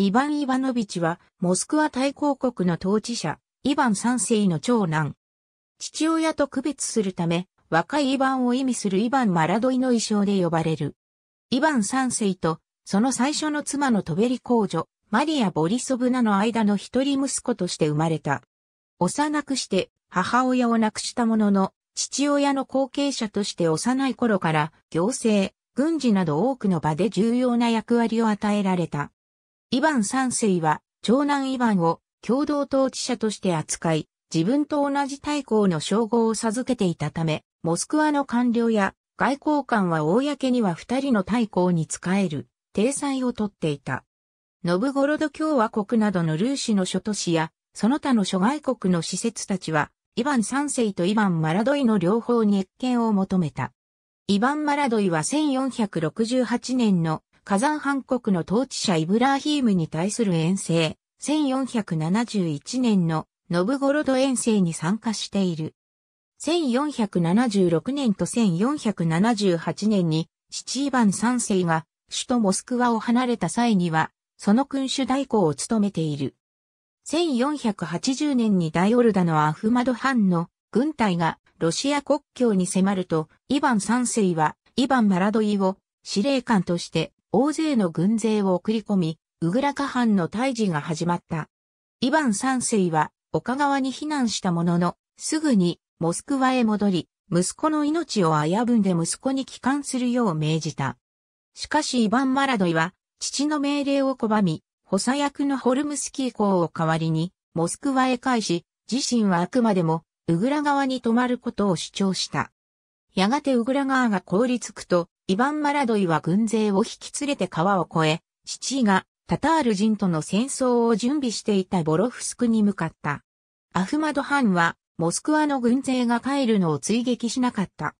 イヴァン・イヴァノビチは、モスクワ大公国の統治者、イヴァン三世の長男。父親と区別するため、若いイヴァンを意味するイヴァン・マラドイの衣装で呼ばれる。イヴァン三世と、その最初の妻のトベリ公女、マリア・ボリソブナの間の一人息子として生まれた。幼くして母親を亡くしたものの、父親の後継者として幼い頃から行政、軍事など多くの場で重要な役割を与えられた。イヴァン三世は、長男イヴァンを共同統治者として扱い、自分と同じ大公の称号を授けていたため、モスクワの官僚や外交官は公には二人の大公に仕える、体裁をとっていた。ノブゴロド共和国などのルーシの諸都市や、その他の諸外国の施設たちは、イヴァン三世とイヴァン・マラドイの両方に越権を求めた。イヴァン・マラドイは1468年の火山藩国の統治者イブラーヒームに対する遠征、1471年のノブゴロド遠征に参加している。1476年と1478年に、父イバン三世が首都モスクワを離れた際には、その君主代行を務めている。1480年にダイオルダのアフマド藩の軍隊がロシア国境に迫ると、イヴァン三世はイヴァン・マラドイを司令官として大勢の軍勢を送り込み、ウグラカ藩の退治が始まった。イヴァン三世は岡川に避難したものの、すぐにモスクワへ戻り、息子の命を危ぶんで息子に帰還するよう命じた。しかしイヴァン・マラドイは、父の命令を拒み、補佐役のホルムスキー公を代わりに、モスクワへ返し、自身はあくまでも、ウグラ川に泊まることを主張した。やがてウグラ川が凍りつくと、イヴァン・マラドイは軍勢を引き連れて川を越え、父がタタール人との戦争を準備していたボロフスクに向かった。アフマド・ハンは、モスクワの軍勢が帰るのを追撃しなかった。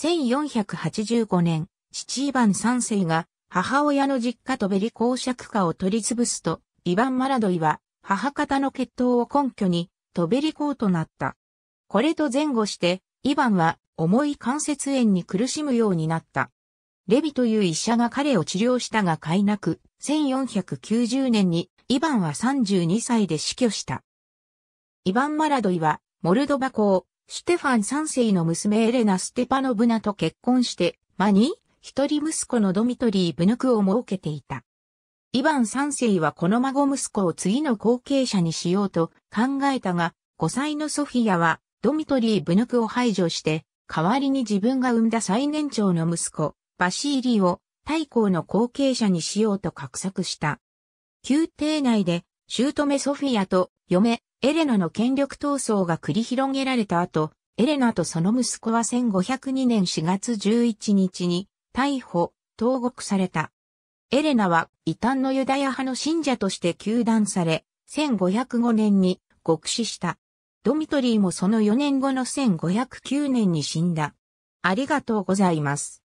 1485年、父イヴァン3世が母親の実家とベリ公爵家を取り潰すと、イヴァン・マラドイは母方の血統を根拠に、トベリ公となった。これと前後して、イヴァンは重い関節炎に苦しむようになった。レビという医者が彼を治療したがいなく、1490年にイヴァンは32歳で死去した。イヴァン・マラドイは、モルドバ公、ステファン3世の娘エレナ・ステパノブナと結婚して、間に、一人息子のドミトリー・ブヌクを設けていた。イヴァン3世はこの孫息子を次の後継者にしようと考えたが、5歳のソフィアはドミトリー・ブヌクを排除して、代わりに自分が産んだ最年長の息子、バシーリを太公の後継者にしようと画策した。宮廷内で、姑ソフィアと嫁、エレナの権力闘争が繰り広げられた後、エレナとその息子は1502年4月11日に逮捕、投獄された。エレナは異端のユダヤ派の信者として求断され、1505年に獄死した。ドミトリーもその4年後の1509年に死んだ。ありがとうございます。